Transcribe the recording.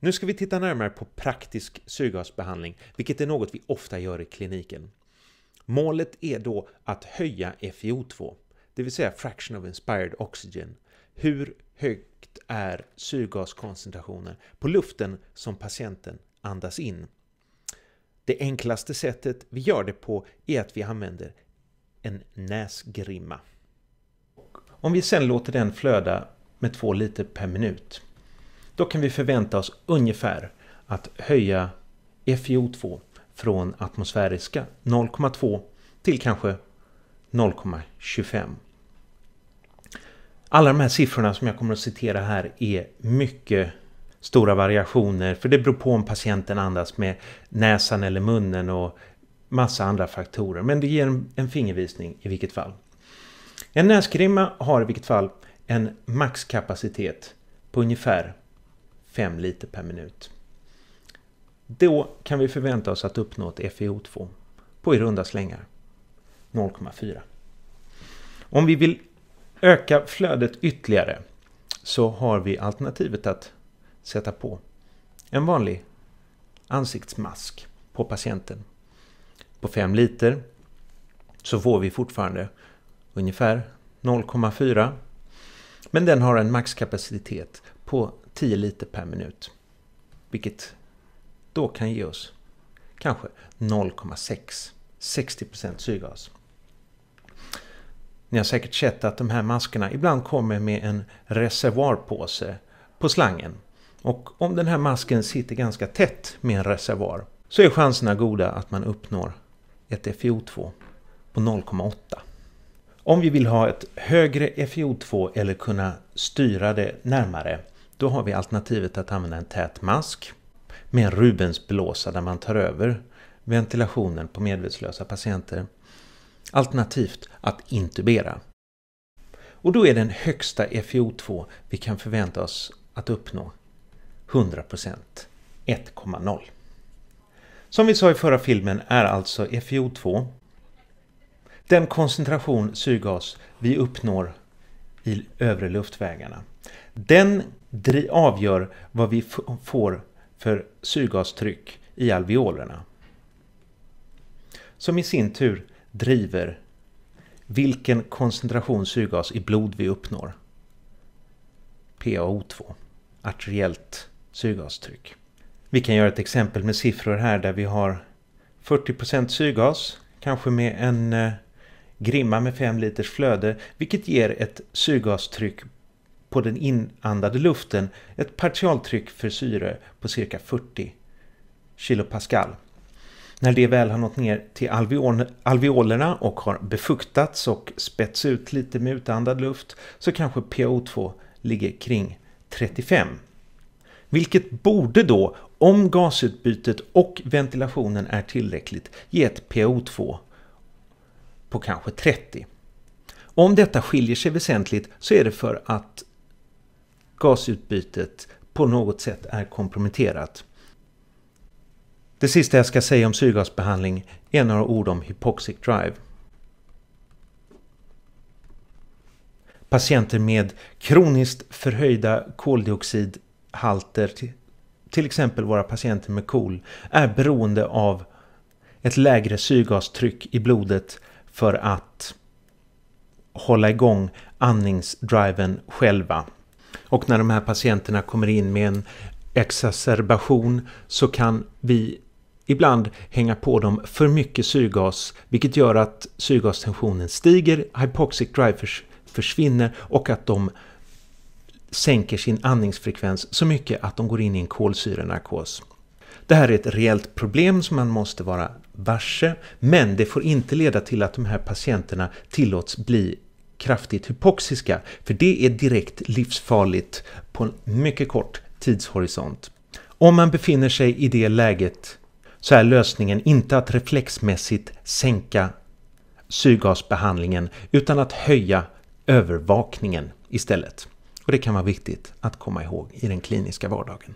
Nu ska vi titta närmare på praktisk syrgasbehandling, vilket är något vi ofta gör i kliniken. Målet är då att höja FiO2, det vill säga Fraction of Inspired Oxygen. Hur högt är syrgaskoncentrationen på luften som patienten andas in? Det enklaste sättet vi gör det på är att vi använder en näsgrimma. Om vi sen låter den flöda med 2 liter per minut då kan vi förvänta oss ungefär att höja FiO2 från atmosfäriska 0,2 till kanske 0,25. Alla de här siffrorna som jag kommer att citera här är mycket stora variationer för det beror på om patienten andas med näsan eller munnen och massa andra faktorer men det ger en fingervisning i vilket fall. En näsgrimma har i vilket fall en maxkapacitet på ungefär 5 liter per minut. Då kan vi förvänta oss att uppnå ett FiO2 e på i runda slängar 0,4. Om vi vill öka flödet ytterligare så har vi alternativet att sätta på en vanlig ansiktsmask på patienten. På 5 liter så får vi fortfarande ungefär 0,4 men den har en maxkapacitet på 10 liter per minut. Vilket då kan ge oss kanske 0,6 60% syrgas. Ni har säkert sett att de här maskerna ibland kommer med en reservoarpåse på slangen. Och om den här masken sitter ganska tätt med en reservoar så är chanserna goda att man uppnår ett FiO2 på 0,8. Om vi vill ha ett högre FiO2 eller kunna styra det närmare då har vi alternativet att använda en tät mask med en Rubensblåsa där man tar över ventilationen på medvetslösa patienter. Alternativt att intubera. Och då är den högsta FiO2 vi kan förvänta oss att uppnå 100%, 1,0. Som vi sa i förra filmen är alltså FiO2 den koncentration syrgas vi uppnår i övre luftvägarna. Den avgör vad vi får för syrgastryck i alveolerna. Som i sin tur driver vilken koncentration syrgas i blod vi uppnår. PaO2, arteriellt syrgastryck. Vi kan göra ett exempel med siffror här där vi har 40% syrgas, kanske med en eh, grimma med 5 liters flöde vilket ger ett syrgastryck på den inandade luften ett partialtryck för syre på cirka 40 kilopascal. När det väl har nått ner till alveolerna och har befuktats och spätts ut lite med utandad luft så kanske PO2 ligger kring 35. Vilket borde då, om gasutbytet och ventilationen är tillräckligt, ge ett PO2 på kanske 30. Om detta skiljer sig väsentligt så är det för att gasutbytet på något sätt är komprometterat. Det sista jag ska säga om syrgasbehandling är några ord om hypoxic drive. Patienter med kroniskt förhöjda koldioxidhalter, till exempel våra patienter med KOL, är beroende av ett lägre syrgastryck i blodet för att hålla igång andningsdriven själva. Och när de här patienterna kommer in med en exacerbation så kan vi ibland hänga på dem för mycket syrgas vilket gör att syrgastensionen stiger, hypoxic drive försvinner och att de sänker sin andningsfrekvens så mycket att de går in i en kolsyrenarkos. Det här är ett reellt problem som man måste vara varse. Men det får inte leda till att de här patienterna tillåts bli kraftigt hypoxiska, för det är direkt livsfarligt på en mycket kort tidshorisont. Om man befinner sig i det läget så är lösningen inte att reflexmässigt sänka syrgasbehandlingen utan att höja övervakningen istället. Och det kan vara viktigt att komma ihåg i den kliniska vardagen.